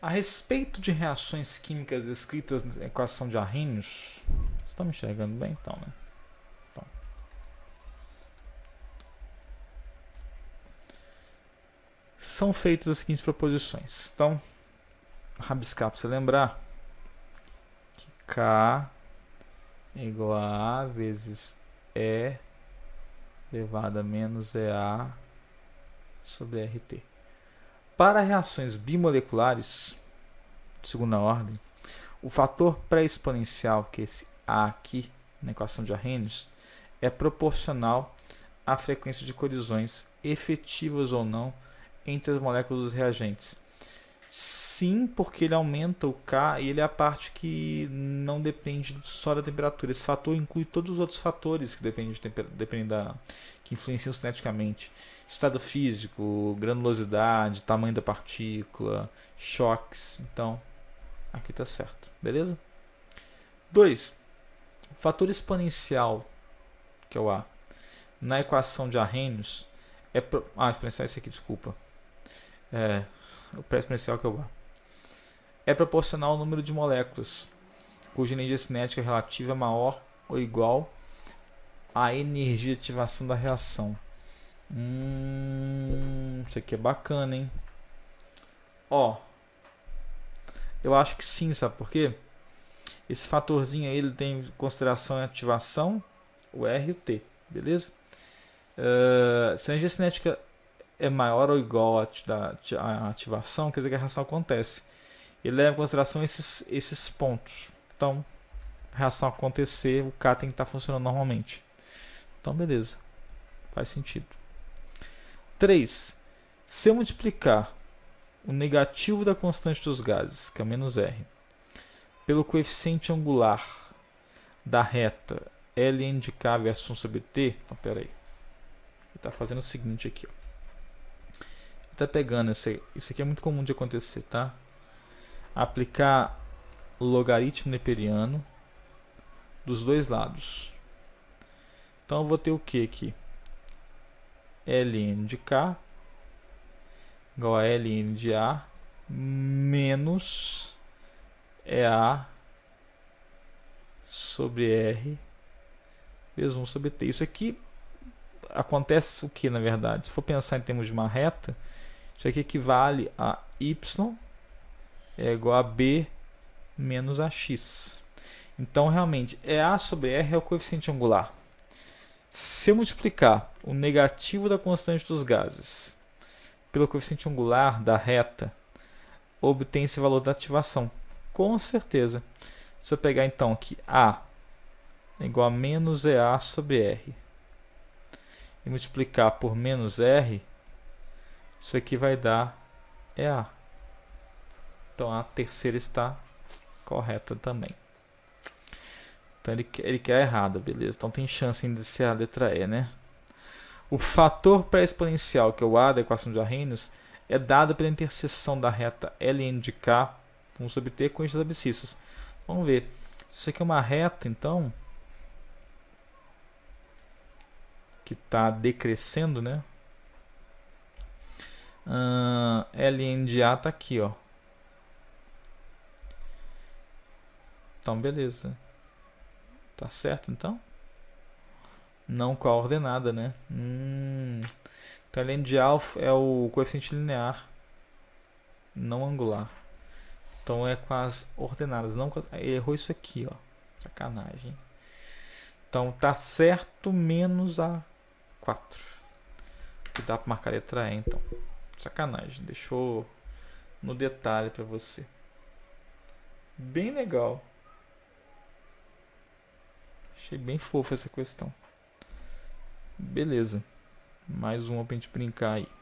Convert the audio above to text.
A respeito de reações químicas descritas na equação de Arrhenius, vocês estão me enxergando bem então, né? Então. São feitas as seguintes proposições. Então, rabiscar para você lembrar que K é igual a A vezes E elevado a menos EA sobre RT. Para reações bimoleculares, segunda ordem, o fator pré-exponencial, que é esse A aqui na equação de Arrhenius, é proporcional à frequência de colisões efetivas ou não entre as moléculas dos reagentes Sim, porque ele aumenta o K e ele é a parte que não depende só da temperatura. Esse fator inclui todos os outros fatores que dependem, de dependem da que influenciam cineticamente. Estado físico, granulosidade, tamanho da partícula, choques. Então, aqui está certo, beleza? 2. O fator exponencial, que é o A, na equação de Arrhenius é... Pro... Ah, exponencial é esse aqui, desculpa. É, o preço inicial que eu vou. é proporcional ao número de moléculas cuja energia cinética relativa é maior ou igual à energia de ativação da reação. Hum, isso aqui é bacana, hein? Ó, eu acho que sim, sabe por quê? Esse fatorzinho aí ele tem consideração em ativação, o R e o T, beleza? Uh, se a energia cinética é maior ou igual à ativação, quer dizer que a reação acontece. Ele leva em consideração esses, esses pontos. Então, reação acontecer, o K tem que estar tá funcionando normalmente. Então, beleza. Faz sentido. 3. Se eu multiplicar o negativo da constante dos gases, que é menos R, pelo coeficiente angular da reta ln de K versus 1 sobre T, então, peraí. Ele está fazendo o seguinte aqui, ó até tá pegando esse, isso aqui é muito comum de acontecer, tá? Aplicar logaritmo neperiano dos dois lados. Então eu vou ter o que aqui? ln de k igual a ln de a menos a sobre R vezes 1 sobre T. Isso aqui acontece o que, na verdade? Se for pensar em termos de uma reta, isso aqui equivale a y é igual a b menos a x. Então, realmente, é a sobre r é o coeficiente angular. Se eu multiplicar o negativo da constante dos gases pelo coeficiente angular da reta, obtém-se o valor da ativação. Com certeza. Se eu pegar então que A é igual a menos EA é sobre R e multiplicar por menos R, isso aqui vai dar é A. Então a terceira está correta também. Então ele, ele quer errado, beleza. Então tem chance ainda de ser a letra E, né? O fator pré-exponencial, que é o A da equação de Arrhenius, é dado pela interseção da reta ln de K, 1 sobre T, com estes abscissas. Vamos ver. Se isso aqui é uma reta, então, que está decrescendo, né? Uh, LNDA tá aqui, ó. Então, beleza. Tá certo, então? Não com a ordenada, né? Hum. Então, LNDA é o coeficiente linear, não angular. Então, é com as ordenadas, não com as... Ah, errou isso aqui, ó. Sacanagem. Então, tá certo menos a 4. Que dá para marcar a letra E, então. Sacanagem, deixou no detalhe para você. Bem legal. Achei bem fofa essa questão. Beleza. Mais uma pra gente brincar aí.